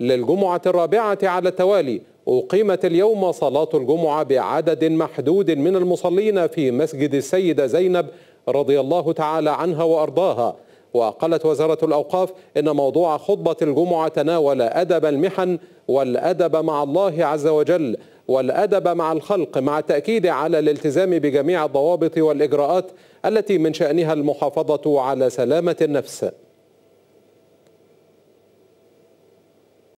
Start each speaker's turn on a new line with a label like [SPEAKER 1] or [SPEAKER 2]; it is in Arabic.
[SPEAKER 1] للجمعة الرابعة على التوالي أقيمت اليوم صلاة الجمعة بعدد محدود من المصلين في مسجد السيدة زينب رضي الله تعالى عنها وأرضاها وقالت وزارة الأوقاف إن موضوع خطبة الجمعة تناول أدب المحن والأدب مع الله عز وجل والأدب مع الخلق مع التأكيد على الالتزام بجميع الضوابط والإجراءات التي من شأنها المحافظة على سلامة النفس